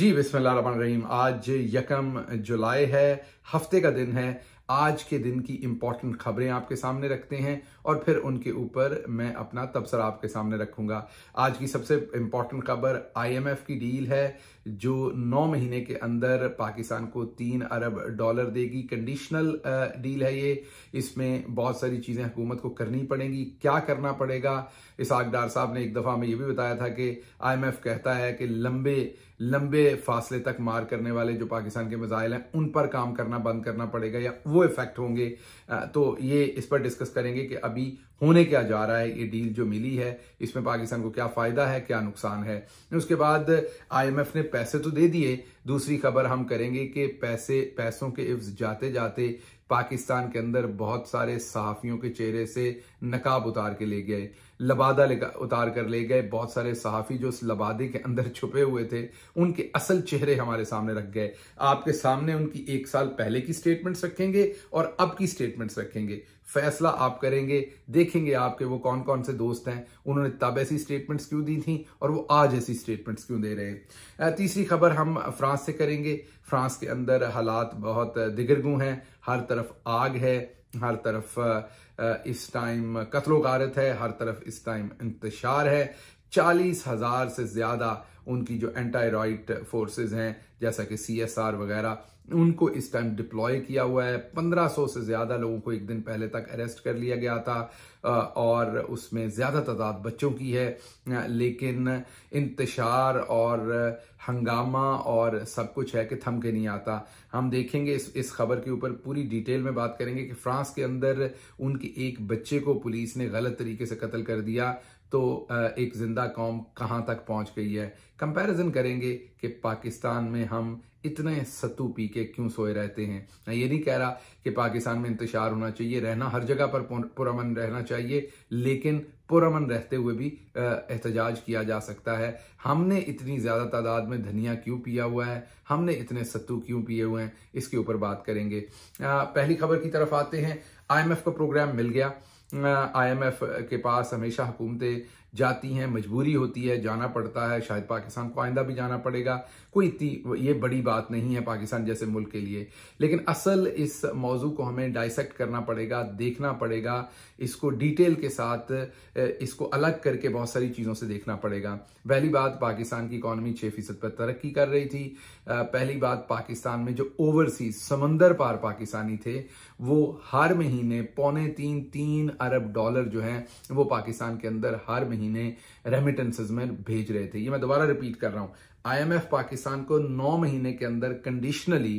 जी रहीम आज यकम जुलाई है हफ्ते का दिन है आज के दिन की इम्पॉर्टेंट खबरें आपके सामने रखते हैं और फिर उनके ऊपर मैं अपना तबसर आपके सामने रखूंगा आज की सबसे इंपॉर्टेंट खबर आईएमएफ की डील है जो नौ महीने के अंदर पाकिस्तान को तीन अरब डॉलर देगी कंडीशनल डील है ये इसमें बहुत सारी चीज़ें हुकूमत को करनी पड़ेंगी क्या करना पड़ेगा इसाक डार साहब ने एक दफ़ा में ये भी बताया था कि आईएमएफ कहता है कि लंबे लंबे फासले तक मार करने वाले जो पाकिस्तान के मिजाइल हैं उन पर काम करना बंद करना पड़ेगा या वो इफेक्ट होंगे तो ये इस पर डिस्कस करेंगे कि अब भी होने क्या जा रहा है ये डील जो मिली है इसमें पाकिस्तान को क्या फायदा है क्या नुकसान है उसके बाद आईएमएफ ने पैसे तो दे दिए दूसरी खबर हम करेंगे कि पैसे पैसों के इफ्ज जाते जाते पाकिस्तान के अंदर बहुत सारे सहाफियों के चेहरे से नकाब उतार के ले गए लबादा उतार कर ले गए बहुत सारे सहाफ़ी जो उस लबादे के अंदर छुपे हुए थे उनके असल चेहरे हमारे सामने रख गए आपके सामने उनकी एक साल पहले की स्टेटमेंट्स रखेंगे और अब की स्टेटमेंट्स रखेंगे फैसला आप करेंगे देखेंगे आपके वो कौन कौन से दोस्त हैं उन्होंने तब ऐसी स्टेटमेंट्स क्यों दी थी और वो आज ऐसी स्टेटमेंट्स क्यों दे रहे हैं तीसरी खबर हम फ्रांस से करेंगे फ्रांस के अंदर हालात बहुत दिगरगु हैं हर तरफ आग है हर तरफ इस टाइम कतलो गारत है हर तरफ इस टाइम इंतशार है चालीस हज़ार से ज़्यादा उनकी जो एंटाई फोर्सेज फोर्सेस हैं जैसा कि सीएसआर वगैरह उनको इस टाइम डिप्लॉय किया हुआ है 1500 से ज़्यादा लोगों को एक दिन पहले तक अरेस्ट कर लिया गया था और उसमें ज़्यादा तादाद बच्चों की है लेकिन इंतशार और हंगामा और सब कुछ है कि थम के नहीं आता हम देखेंगे इस इस खबर के ऊपर पूरी डिटेल में बात करेंगे कि फ्रांस के अंदर उनके एक बच्चे को पुलिस ने गलत तरीके से कत्ल कर दिया तो एक जिंदा कौम कहाँ तक पहुँच गई है कंपैरिजन करेंगे कि पाकिस्तान में हम इतने सत्तू पी के क्यों सोए रहते हैं मैं ये नहीं कह रहा कि पाकिस्तान में इंतजार होना चाहिए रहना हर जगह पर पुरमन रहना चाहिए लेकिन पुरमन रहते हुए भी एहतजाज किया जा सकता है हमने इतनी ज़्यादा तादाद में धनिया क्यों पिया हुआ है हमने इतने सत्तू क्यों पिए हुए हैं इसके ऊपर बात करेंगे आ, पहली खबर की तरफ आते हैं आई को प्रोग्राम मिल गया आईएमएफ के पास हमेशा हुकूमतें जाती हैं मजबूरी होती है जाना पड़ता है शायद पाकिस्तान को आइंदा भी जाना पड़ेगा कोई इतनी ये बड़ी बात नहीं है पाकिस्तान जैसे मुल्क के लिए लेकिन असल इस मौजू को हमें डाइसेक्ट करना पड़ेगा देखना पड़ेगा इसको डिटेल के साथ इसको अलग करके बहुत सारी चीज़ों से देखना पड़ेगा पहली बात पाकिस्तान की इकोनॉमी छः फीसद पर तरक्की कर रही थी पहली बात पाकिस्तान में जो ओवरसीज समंदर पार पाकिस्तानी थे वो हर महीने पौने तीन तीन अरब डॉलर जो है वो पाकिस्तान के अंदर हर महीने महीने रेमिटेंसेज में भेज रहे थे ये मैं दोबारा रिपीट कर रहा हूं आईएमएफ पाकिस्तान को नौ महीने के अंदर कंडीशनली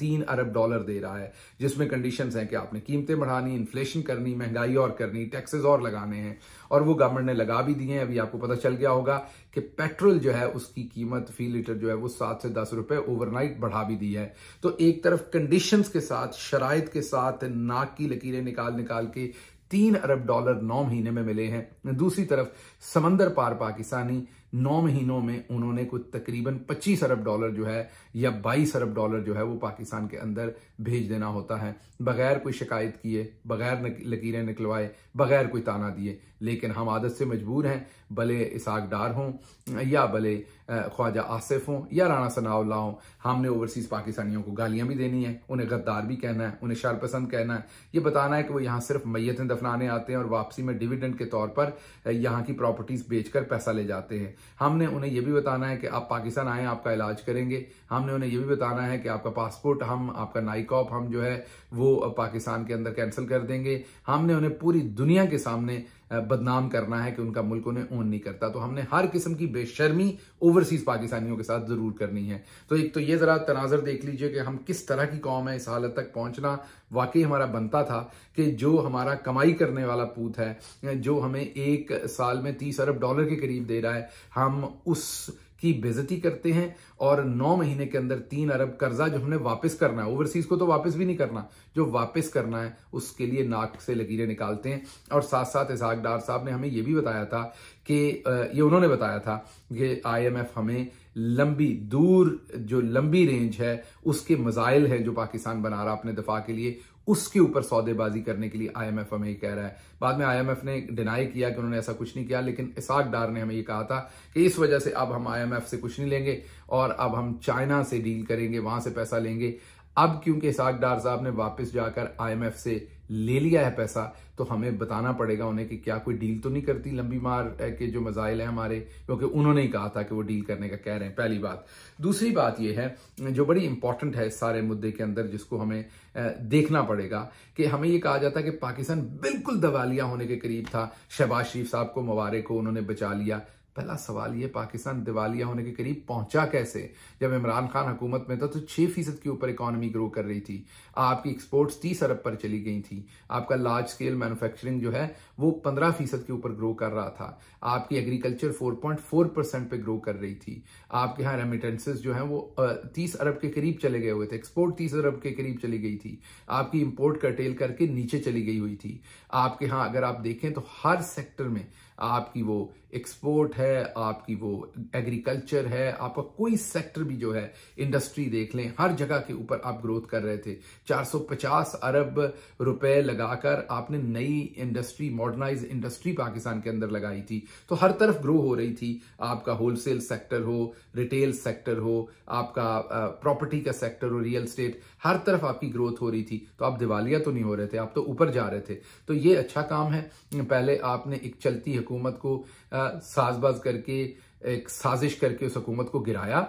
तीन अरब डॉलर दे रहा है जिसमें कंडीशन हैं कि आपने कीमतें बढ़ानी इन्फ्लेशन करनी महंगाई और करनी टैक्सेस और लगाने हैं और वो गवर्नमेंट ने लगा भी दिए हैं अभी आपको पता चल गया होगा कि पेट्रोल जो है उसकी कीमत फी लीटर जो है वो सात से दस रुपए ओवरनाइट बढ़ा भी दी है तो एक तरफ कंडीशन के साथ शराइ के साथ नाक की लकीरें निकाल निकाल के तीन अरब डॉलर नौ महीने में मिले हैं दूसरी तरफ समंदर पार पाकिस्तानी नौ महीनों में उन्होंने कुछ तकरीबन 25 अरब डॉलर जो है या 22 अरब डॉलर जो है वो पाकिस्तान के अंदर भेज देना होता है बगैर कोई शिकायत किए बगैर लकीरें निकलवाए बगैर कोई ताना दिए लेकिन हम आदत से मजबूर हैं भले इसाक डार हों या भले ख्वाजा आसिफ हों या राना सनाउल्ला हों हमने ओवरसीज़ पाकिस्तानियों को गालियाँ भी देनी है उन्हें गद्दार भी कहना है उन्हें शरपसंद कहना है ये बताना है कि वो यहाँ सिर्फ मैतें दफनाने आते हैं और वापसी में डिविडेंड के तौर पर यहाँ की प्रॉपर्टीज़ बेचकर पैसा ले जाते हैं हमने उन्हें यह भी बताना है कि आप पाकिस्तान आए आपका इलाज करेंगे हमने उन्हें यह भी बताना है कि आपका पासपोर्ट हम आपका नाइकॉप हम जो है वो पाकिस्तान के अंदर कैंसिल कर देंगे हमने उन्हें पूरी दुनिया के सामने बदनाम करना है कि उनका मुल्क उन्हें ओन नहीं करता तो हमने हर किस्म की बेशर्मी ओवरसीज पाकिस्तानियों के साथ जरूर करनी है तो एक तो ये जरा तनाजर देख लीजिए कि हम किस तरह की कौम है इस हालत तक पहुंचना वाकई हमारा बनता था कि जो हमारा कमाई करने वाला पूत है जो हमें एक साल में तीस अरब डॉलर के करीब दे रहा है हम उस की बेजती करते हैं और नौ महीने के अंदर तीन अरब कर्जा जो हमने वापस करना है ओवरसीज को तो वापस भी नहीं करना जो वापस करना है उसके लिए नाक से लकीरें निकालते हैं और साथ साथ इसहाक डार साहब ने हमें यह भी बताया था कि ये उन्होंने बताया था कि आईएमएफ हमें लंबी दूर जो लंबी रेंज है उसके मजाइल हैं जो पाकिस्तान बना रहा अपने दफा के लिए उसके ऊपर सौदेबाजी करने के लिए आईएमएफ हमें ये कह रहा है बाद में आईएमएफ ने डिनाई किया कि उन्होंने ऐसा कुछ नहीं किया लेकिन इसाक डार ने हमें ये कहा था कि इस वजह से अब हम आईएमएफ से कुछ नहीं लेंगे और अब हम चाइना से डील करेंगे वहां से पैसा लेंगे अब क्योंकि इसाक डार साहब ने वापस जाकर आईएमएफ से ले लिया है पैसा तो हमें बताना पड़ेगा उन्हें कि क्या कोई डील तो नहीं करती लंबी मार के जो मजाइल है हमारे क्योंकि उन्होंने ही कहा था कि वो डील करने का कह रहे हैं पहली बात दूसरी बात यह है जो बड़ी इंपॉर्टेंट है इस सारे मुद्दे के अंदर जिसको हमें देखना पड़ेगा कि हमें ये कहा जाता है कि पाकिस्तान बिल्कुल दवालिया होने के करीब था शहबाज शरीफ साहब को मुबारक को उन्होंने बचा लिया पहला सवाल ये पाकिस्तान दिवालिया होने के करीब पहुंचा कैसे जब इमरान खान हुकूमत में था तो छह फीसद के ऊपर इकोनॉमी ग्रो कर रही थी आपकी एक्सपोर्ट्स तीस अरब पर चली गई थी आपका लार्ज स्केल मैन्युफैक्चरिंग जो है वो पंद्रह फीसद के ऊपर ग्रो कर रहा था आपकी agriculture four point four percent पे ग्रो कर रही थी आपके यहाँ रेमिटेंसेज जो है वो तीस अरब के करीब चले गए हुए थे एक्सपोर्ट तीस अरब के करीब चली गई थी आपकी इम्पोर्ट कटेल करके नीचे चली गई हुई थी आपके यहाँ अगर आप देखें तो हर सेक्टर में आपकी वो एक्सपोर्ट है आपकी वो एग्रीकल्चर है आपका कोई सेक्टर भी जो है इंडस्ट्री देख लें हर जगह के ऊपर आप ग्रोथ कर रहे थे 450 अरब रुपए लगाकर आपने नई इंडस्ट्री मॉडर्नाइज इंडस्ट्री पाकिस्तान के अंदर लगाई थी तो हर तरफ ग्रो हो रही थी आपका होलसेल सेक्टर हो रिटेल सेक्टर हो आपका प्रॉपर्टी का सेक्टर हो रियल स्टेट हर तरफ आपकी ग्रोथ हो रही थी तो आप दिवालिया तो नहीं हो रहे थे आप तो ऊपर जा रहे थे तो ये अच्छा काम है पहले आपने एक चलती हुकूमत को साजबाज करके एक साजिश करके उस हुकूमत को गिराया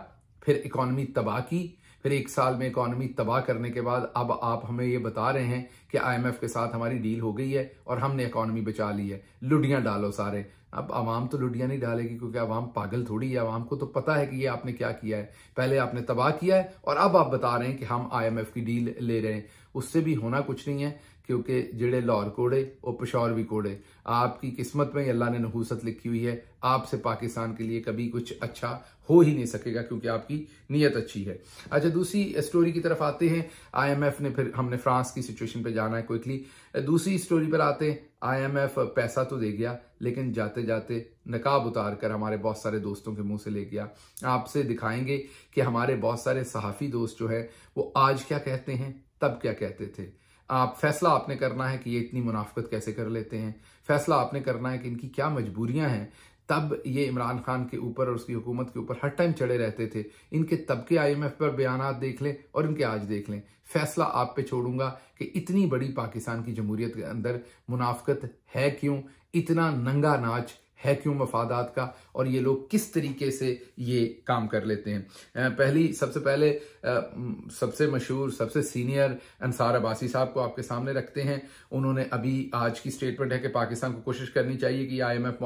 फिर इकॉनमी तबाह की फिर एक साल में इकॉनमी तबाह करने के बाद अब आप हमें ये बता रहे हैं कि आईएमएफ के साथ हमारी डील हो गई है और हमने इकॉनमी बचा ली है लुडियां डालो सारे अब आवाम तो लुडियां नहीं डालेगी क्योंकि आवाम पागल थोड़ी है आवाम को तो पता है कि ये आपने क्या किया है पहले आपने तबाह किया है और अब आप बता रहे हैं कि हम आईएमएफ की डील ले रहे हैं उससे भी होना कुछ नहीं है क्योंकि जेडे लाहौर कोड़े और पिशौर भी कोड़े आपकी किस्मत में अल्लाह ने नहूसत लिखी हुई है आपसे पाकिस्तान के लिए कभी कुछ अच्छा हो ही नहीं सकेगा क्योंकि आपकी नीयत अच्छी है अच्छा दूसरी स्टोरी की तरफ आते हैं आईएमएफ ने फिर हमने फ्रांस की सिचुएशन पे जाना है क्विकली दूसरी स्टोरी पर आते हैं आईएमएफ पैसा तो दे गया लेकिन जाते जाते नकाब उतार कर हमारे बहुत सारे दोस्तों के मुंह से ले गया आपसे दिखाएंगे कि हमारे बहुत सारे सहाफ़ी दोस्त जो है वो आज क्या कहते हैं तब क्या कहते थे आप फैसला आपने करना है कि ये इतनी मुनाफ्त कैसे कर लेते हैं फैसला आपने करना है कि इनकी क्या मजबूरियां हैं तब ये इमरान खान के ऊपर और उसकी हुकूमत के ऊपर हर टाइम चढ़े रहते थे इनके तब के आई पर बयान देख लें और इनके आज देख लें फैसला आप पे छोड़ूंगा कि इतनी बड़ी पाकिस्तान की जमहूरियत के अंदर मुनाफ्त है क्यों इतना नंगा नाच है क्यों मफादात का और ये लोग किस तरीके से ये काम कर लेते हैं पहली सबसे पहले सबसे मशहूर सबसे सीनियर अंसार अबासी साहब को आपके सामने रखते हैं उन्होंने अभी आज की स्टेटमेंट है कि पाकिस्तान को कोशिश करनी चाहिए कि आई एम एफ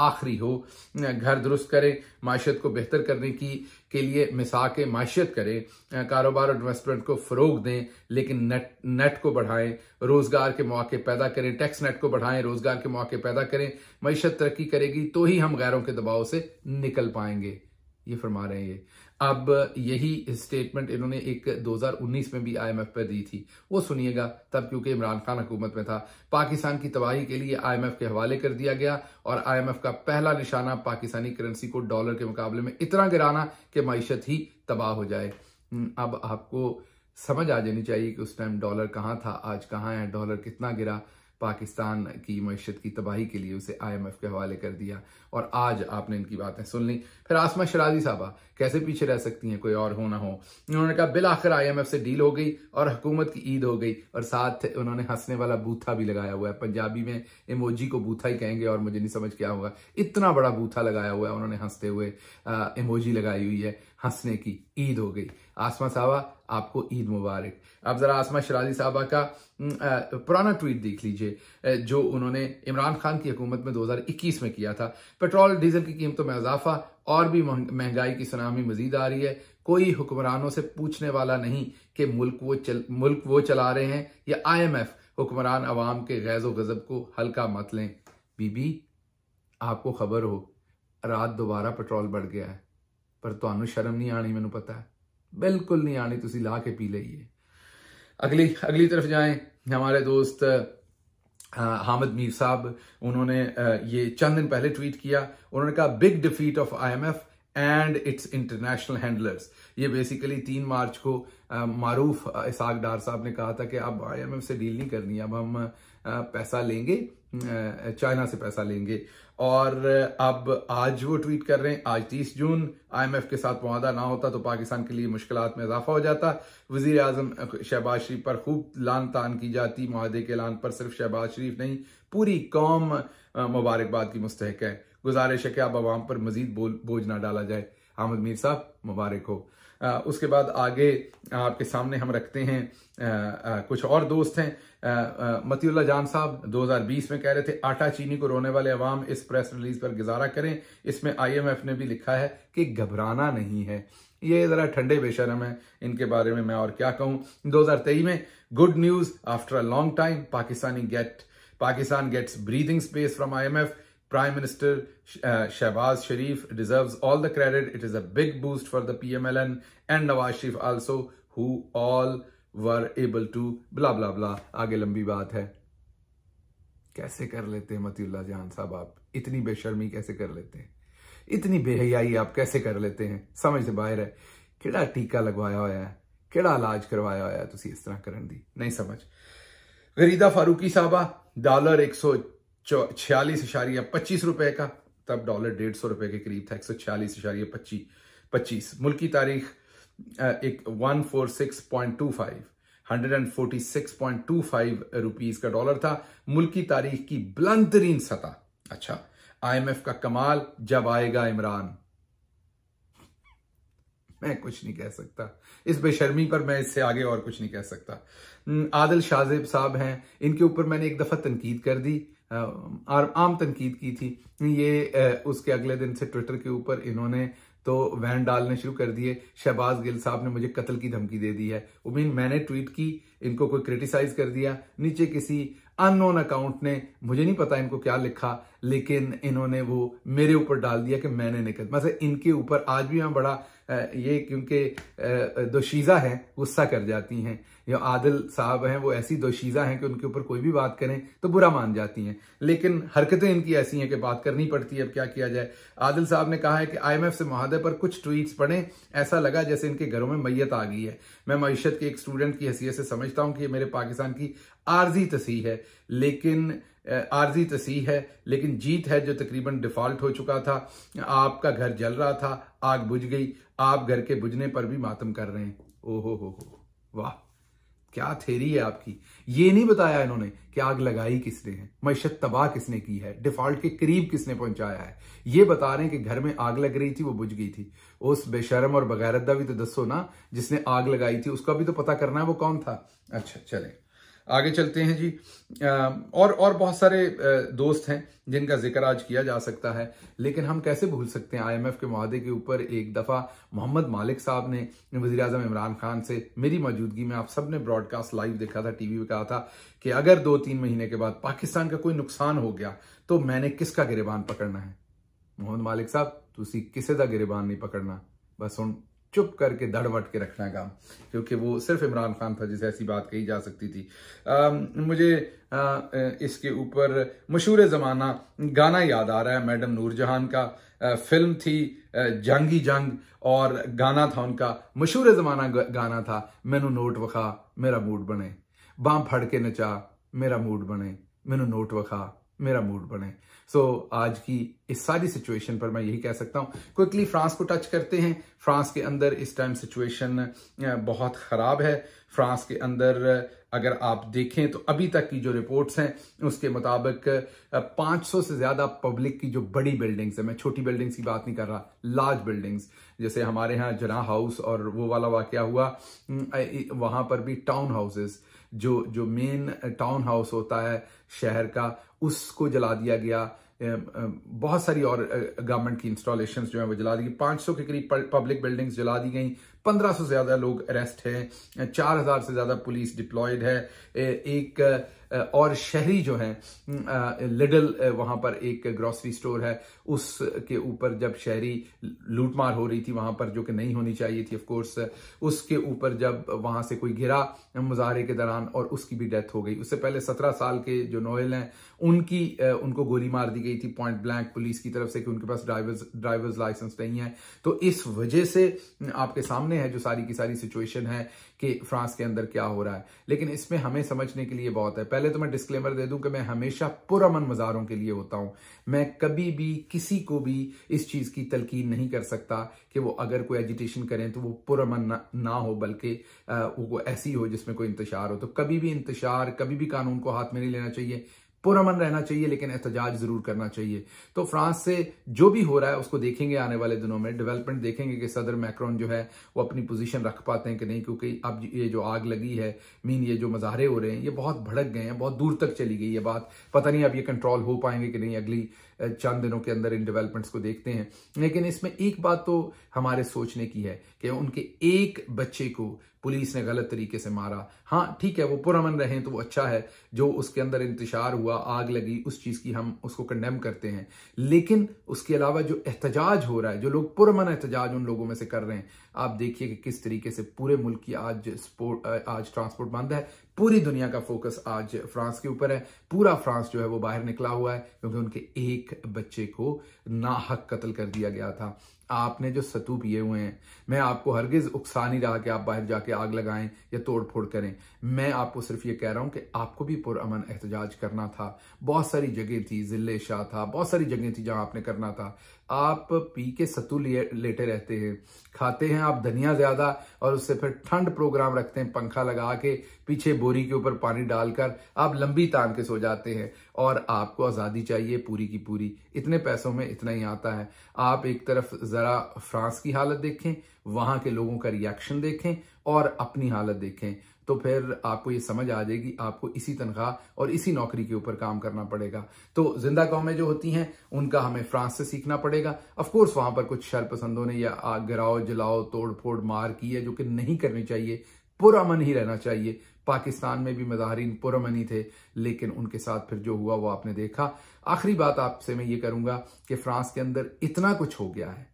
आखिरी हो घर दुरुस्त करें माशत को बेहतर करने की के लिए मिसाक माशियत करें कारोबार और इन्वेस्टमेंट को फ़रोग दें लेकिन नेट नेट को बढ़ाएं रोज़गार के मौके पैदा करें टैक्स नेट को बढ़ाएं रोज़गार के मौके पैदा करें मीशत तरक्की करेगी तो ही हम गैरों के दबाव से निकल पाएंगे ये फरमा रहे हैं ये अब यही स्टेटमेंट इन्होंने एक 2019 में भी आईएमएफ पर दी थी वो सुनिएगा तब क्योंकि इमरान खान हुकूमत में था पाकिस्तान की तबाही के लिए आईएमएफ के हवाले कर दिया गया और आईएमएफ का पहला निशाना पाकिस्तानी करेंसी को डॉलर के मुकाबले में इतना गिराना कि मीशत ही तबाह हो जाए हम्म, अब आपको समझ आ जानी चाहिए कि उस टाइम डॉलर कहाँ था आज कहाँ है डॉलर कितना गिरा पाकिस्तान की मीशत की तबाही के लिए उसे आईएमएफ के हवाले कर दिया और आज आपने इनकी बातें सुन ली फिर आसमा शराजी साहबा कैसे पीछे रह सकती हैं कोई और हो ना हो उन्होंने कहा बिल आखिर आई से डील हो गई और हुकूमत की ईद हो गई और साथ उन्होंने हंसने वाला बूथा भी लगाया हुआ है पंजाबी में इमोजी को बूथा ही कहेंगे और मुझे नहीं समझ क्या होगा इतना बड़ा बूथा लगाया हुआ है उन्होंने हंसते हुए इमोजी लगाई हुई है हंसने की ईद हो गई आसमा साहबा आपको ईद मुबारक आप ज़रा आसमा शराली साहबा का पुराना ट्वीट देख लीजिए जो उन्होंने इमरान खान की हुकूमत में 2021 में किया था पेट्रोल डीजल की कीमतों में इजाफा और भी महंगाई की सुनामी मजीद आ रही है कोई हुक्मरानों से पूछने वाला नहीं कि मुल्क वो चल मुल्क वो चला रहे हैं या आई एम एफ हुक्मरान अवाम के गैजो गज़ब को हल्का मत लें बीबी आपको खबर हो रात दोबारा पेट्रोल बढ़ गया है पर तो शर्म नहीं आनी मैं पता है बिल्कुल नहीं आनी ਤੁਸੀਂ ला के पी लीए अगली अगली तरफ जाए हमारे दोस्त हामिद मीर साहब उन्होंने ये चंद दिन पहले ट्वीट किया उन्होंने कहा big defeat of IMF and its international handlers ये बेसिकली तीन मार्च को मारूफ इसाक डार साहब ने कहा था कि अब आईएमएफ से डील नहीं करनी अब हम पैसा लेंगे चाइना से पैसा लेंगे और अब आज वो ट्वीट कर रहे हैं आज 30 जून आईएमएफ के साथ माहदा ना होता तो पाकिस्तान के लिए मुश्किल में इजाफा हो जाता वजीर आजम शहबाज शरीफ पर खूब लान तान की जाती माहे के ऐलान पर सिर्फ शहबाज शरीफ नहीं पूरी कौम मुबारकबाद की मुस्तक है गुजारिश है कि अब आवाम पर मजीद बोझ ना डाला जाए अहमद मीर साहब मुबारक हो उसके बाद आगे आपके सामने हम रखते हैं कुछ और दोस्त हैं मतीउल्ला जान साहब 2020 में कह रहे थे आटा चीनी को रोने वाले अवाम इस प्रेस रिलीज पर गुजारा करें इसमें आईएमएफ ने भी लिखा है कि घबराना नहीं है ये ज़रा ठंडे बेशरम है इनके बारे में मैं और क्या कहूँ 2023 में good news after a long time Pakistani get Pakistan gets breathing space from IMF Prime Minister uh, Shehbaz Sharif deserves all the credit. It is a big boost for the PMLN and Nawaz Sharif also, who all were able to blah blah blah. आगे लंबी बात है कैसे कर लेते हैं मतील्ला जान साहब आप इतनी बेशर्मी कैसे कर लेते हैं इतनी बेहयाई आप कैसे कर लेते हैं समझ से बाहर है ਕਿਹੜਾ टीका लगवाया ਹੋਇਆ इलाज करवाया ਇਲਾਜ है ਹੋਇਆ ਤੁਸੀਂ ਇਸ ਤਰ੍ਹਾਂ ਕਰਨ ਦੀ ਨਹੀਂ ਸਮਝ ਗਰੀਦਾ ਫਾਰੂਕੀ ਸਾਹਿਬਾ ਡਾਲਰ 100 छियालीस इशारिया पच्चीस रुपए का तब डॉलर डेढ़ सौ रुपए के करीब था एक सौ छियालीस इशारिया पच्चीस पच्चीस मुल्क की तारीख एक one four six point two five hundred and forty six point two five rupees का डॉलर था मुल्क की तारीख की बुलंद तरीन सतह अच्छा आई एम एफ का कमाल जब आएगा इमरान मैं कुछ नहीं कह सकता इस बेशर्मी पर मैं इससे आगे और कुछ नहीं कह सकता आदिल शाहजेब साहब हैं इनके ऊपर मैंने एक दफ़ा तनकीद कर दी आम तनकीद की थी ये उसके अगले दिन से ट्विटर के ऊपर इन्होंने तो वैन डालने शुरू कर दिए शहबाज गिल साहब ने मुझे कत्ल की धमकी दे दी है उमीन मैंने ट्वीट की इनको कोई क्रिटिसाइज कर दिया नीचे किसी अननोन अकाउंट ने मुझे नहीं पता इनको क्या लिखा लेकिन इन्होंने वो मेरे ऊपर डाल दिया कि मैंने निकल मतलब इनके ऊपर आज भी मैं बड़ा ये क्योंकि दोशीज़ा हैं गुस्सा कर जाती हैं या आदिल साहब हैं वो ऐसी दोशीज़ा हैं कि उनके ऊपर कोई भी बात करें तो बुरा मान जाती हैं लेकिन हरकतें इनकी ऐसी हैं कि बात करनी पड़ती है अब क्या किया जाए आदिल साहब ने कहा है कि आईएमएफ से महादे पर कुछ ट्वीट्स पढ़े ऐसा लगा जैसे इनके घरों में मैयत आ गई है मैं मीशत के एक स्टूडेंट की हैसियत से समझता हूँ कि ये मेरे पाकिस्तान की आर्जी तसी है लेकिन आर्जी तसीह है लेकिन जीत है जो तकरीबन डिफ़ॉल्ट हो चुका था आपका घर जल रहा था आग बुझ गई आप घर के बुझने पर भी मातम कर रहे हैं ओहो हो हो वाह क्या थेरी है आपकी ये नहीं बताया इन्होंने कि आग लगाई किसने है मैशत तबाह किसने की है डिफॉल्ट के करीब किसने पहुंचाया है ये बता रहे हैं कि घर में आग लग रही थी वो बुझ गई थी उस बेशरम और बगैरत भी तो दसो ना जिसने आग लगाई थी उसका भी तो पता करना है वो कौन था अच्छा चले आगे चलते हैं जी और और बहुत सारे दोस्त हैं जिनका जिक्र आज किया जा सकता है लेकिन हम कैसे भूल सकते हैं आईएमएफ के माहदे के ऊपर एक दफ़ा मोहम्मद मालिक साहब ने वजी अजम इमरान खान से मेरी मौजूदगी में आप सब ने ब्रॉडकास्ट लाइव देखा था टीवी पे कहा था कि अगर दो तीन महीने के बाद पाकिस्तान का कोई नुकसान हो गया तो मैंने किसका गिरबान पकड़ना है मोहम्मद मालिक साहब तुम किसी का गिरबान नहीं पकड़ना बस हूं चुप करके धड़वट के रखना काम क्योंकि वो सिर्फ इमरान खान था जिसे ऐसी बात कही जा सकती थी आ, मुझे आ, इसके ऊपर मशहूर ज़माना गाना याद आ रहा है मैडम नूर का आ, फिल्म थी जंगी जंग और गाना था उनका मशहूर ज़माना गाना था मैनू नोट वखा मेरा मूड बने बाँ फड़ के नचा मेरा मूड बने मैनू नोट वखा मेरा मूड बने सो so, आज की इस सारी सिचुएशन पर मैं यही कह सकता हूँ क्विकली फ्रांस को टच करते हैं फ्रांस के अंदर इस टाइम सिचुएशन बहुत ख़राब है फ्रांस के अंदर अगर आप देखें तो अभी तक की जो रिपोर्ट्स हैं उसके मुताबिक 500 से ज़्यादा पब्लिक की जो बड़ी बिल्डिंग्स है मैं छोटी बिल्डिंग्स की बात नहीं कर रहा लार्ज बिल्डिंग्स जैसे हमारे यहाँ जना हाउस और वो वाला वाक़ हुआ वहां पर भी टाउन हाउसेस जो जो मेन टाउन हाउस होता है शहर का उसको जला दिया गया बहुत सारी और गवर्नमेंट की इंस्टॉलेशंस जो है वो जला दी गई पांच के करीब पब्लिक बिल्डिंग्स जला दी गई पंद्रह से ज्यादा लोग अरेस्ट हैं चार हजार से ज्यादा पुलिस डिप्लॉयड है एक और शहरी जो है लिडल वहां पर एक ग्रॉसरी स्टोर है उसके ऊपर जब शहरी लूटमार हो रही थी वहां पर जो कि नहीं होनी चाहिए थी ऑफकोर्स उसके ऊपर जब वहां से कोई घिरा मुजाहरे के दौरान और उसकी भी डेथ हो गई उससे पहले सत्रह साल के जो नोएल हैं उनकी उनको गोली मार दी गई थी पॉइंट ब्लैंक पुलिस की तरफ से कि उनके पास ड्राइवर्स ड्राइवर्स लाइसेंस नहीं है तो इस वजह से आपके सामने सामने है जो सारी की सारी सिचुएशन है कि फ्रांस के अंदर क्या हो रहा है लेकिन इसमें हमें समझने के लिए बहुत है पहले तो मैं डिस्क्लेमर दे दूं कि मैं हमेशा पुरमन मज़ारों के लिए होता हूं मैं कभी भी किसी को भी इस चीज़ की तलकीन नहीं कर सकता कि वो अगर कोई एजिटेशन करें तो वो पुरमन ना, ना हो बल्कि वो ऐसी हो जिसमें कोई इंतजार हो तो कभी भी इंतजार कभी भी कानून को हाथ में नहीं लेना चाहिए पुरमन रहना चाहिए लेकिन एहतजाज जरूर करना चाहिए तो फ्रांस से जो भी हो रहा है उसको देखेंगे आने वाले दिनों में डेवलपमेंट देखेंगे कि सदर मैक्रॉन जो है वो अपनी पोजीशन रख पाते हैं कि नहीं क्योंकि अब ये जो आग लगी है मीन ये जो मजारे हो रहे हैं ये बहुत भड़क गए हैं बहुत दूर तक चली गई ये बात पता नहीं अब ये कंट्रोल हो पाएंगे कि नहीं अगली चंद दिनों के अंदर इन डेवलपमेंट्स को देखते हैं लेकिन इसमें एक बात तो हमारे सोचने की है कि उनके एक बच्चे को पुलिस ने गलत तरीके से मारा हाँ ठीक है वो पुरमन रहे तो वो अच्छा है जो उसके अंदर इंतजार हुआ आग लगी उस चीज़ की हम उसको कंडेम करते हैं लेकिन उसके अलावा जो एहतजाज हो रहा है जो लोग पुरमन एहतजाज उन लोगों में से कर रहे हैं आप देखिए कि किस तरीके से पूरे मुल्क की आज स्पोर्ट आज ट्रांसपोर्ट बंद है पूरी दुनिया का फोकस आज फ्रांस के ऊपर है पूरा फ्रांस जो है वो बाहर निकला हुआ है क्योंकि उनके एक बच्चे को नाहक कत्ल कर दिया गया था आपने जो सत्तू पिए हुए हैं मैं आपको हरगिज उकसा नहीं रहा कि आप बाहर जाके आग लगाएं या तोड़ फोड़ करें मैं आपको सिर्फ ये कह रहा हूं कि आपको भी पुरअमन एहतजाज करना था बहुत सारी जगह थी जिले शाह था बहुत सारी जगह थी जहां आपने करना था आप पी के लिए लेटे रहते हैं खाते हैं आप धनिया ज्यादा और उससे फिर ठंड प्रोग्राम रखते हैं पंखा लगा के पीछे बोरी के ऊपर पानी डालकर आप लंबी तान के सो जाते हैं और आपको आज़ादी चाहिए पूरी की पूरी इतने पैसों में इतना ही आता है आप एक तरफ ज़रा फ्रांस की हालत देखें वहाँ के लोगों का रिएक्शन देखें और अपनी हालत देखें तो फिर आपको ये समझ आ जाएगी आपको इसी तनख्वाह और इसी नौकरी के ऊपर काम करना पड़ेगा तो जिंदा कौमें जो होती हैं उनका हमें फ्रांस से सीखना पड़ेगा अफकोर्स वहां पर कुछ शरपसंदों ने या गिराओ जलाओ तोड़ फोड़ मार की है जो कि नहीं करनी चाहिए मन ही रहना चाहिए पाकिस्तान में भी मजाहरीन पुरमनी थे लेकिन उनके साथ फिर जो हुआ वो आपने देखा आखिरी बात आपसे मैं ये करूंगा कि फ्रांस के अंदर इतना कुछ हो गया है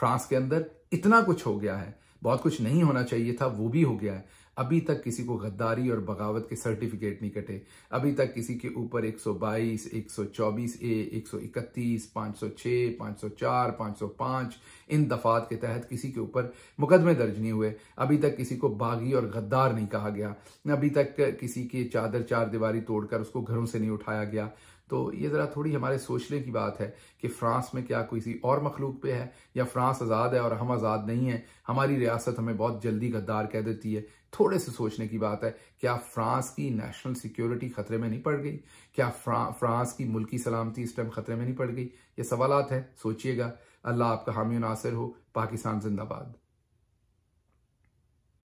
फ्रांस के अंदर इतना कुछ हो गया है बहुत कुछ नहीं होना चाहिए था वो भी हो गया है अभी तक किसी को गद्दारी और बगावत के सर्टिफिकेट नहीं कटे अभी तक किसी के ऊपर 122, 124 ए 131, 506, 504, 505 इन दफात के तहत किसी के ऊपर मुकदमे दर्ज नहीं हुए अभी तक किसी को बागी और गद्दार नहीं कहा गया अभी तक किसी के चादर चार दीवारी तोड़कर उसको घरों से नहीं उठाया गया तो ये ज़रा थोड़ी हमारे सोचने की बात है कि फ्रांस में क्या किसी और मखलूक पे है या फ्रांस आज़ाद है और हम आज़ाद नहीं है हमारी रियासत हमें बहुत जल्दी गद्दार कह देती है थोड़े से सोचने की बात है क्या फ्रांस की नेशनल सिक्योरिटी खतरे में नहीं पड़ गई क्या फ्रा, फ्रांस की मुल्की सलामती इस टाइम खतरे में नहीं पड़ गई ये सवाल है सोचिएगा अल्लाह आपका हामी नासिर हो पाकिस्तान जिंदाबाद